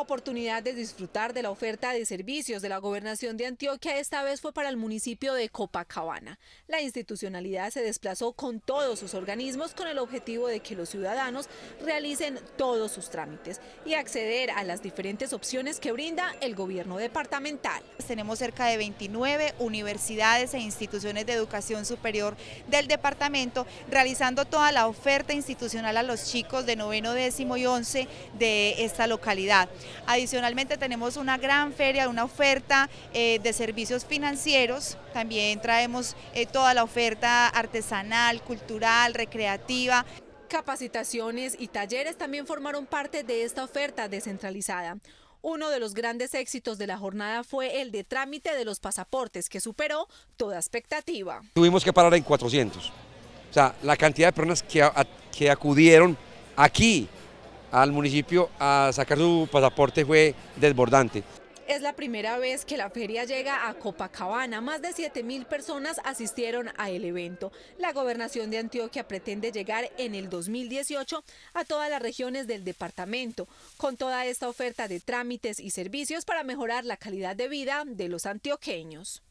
oportunidad de disfrutar de la oferta de servicios de la gobernación de Antioquia esta vez fue para el municipio de Copacabana. La institucionalidad se desplazó con todos sus organismos con el objetivo de que los ciudadanos realicen todos sus trámites y acceder a las diferentes opciones que brinda el gobierno departamental. Tenemos cerca de 29 universidades e instituciones de educación superior del departamento realizando toda la oferta institucional a los chicos de noveno, décimo y once de esta localidad. Adicionalmente tenemos una gran feria, una oferta eh, de servicios financieros, también traemos eh, toda la oferta artesanal, cultural, recreativa. Capacitaciones y talleres también formaron parte de esta oferta descentralizada. Uno de los grandes éxitos de la jornada fue el de trámite de los pasaportes, que superó toda expectativa. Tuvimos que parar en 400. O sea, la cantidad de personas que, que acudieron aquí al municipio a sacar su pasaporte fue desbordante. Es la primera vez que la feria llega a Copacabana. Más de mil personas asistieron a el evento. La gobernación de Antioquia pretende llegar en el 2018 a todas las regiones del departamento, con toda esta oferta de trámites y servicios para mejorar la calidad de vida de los antioqueños.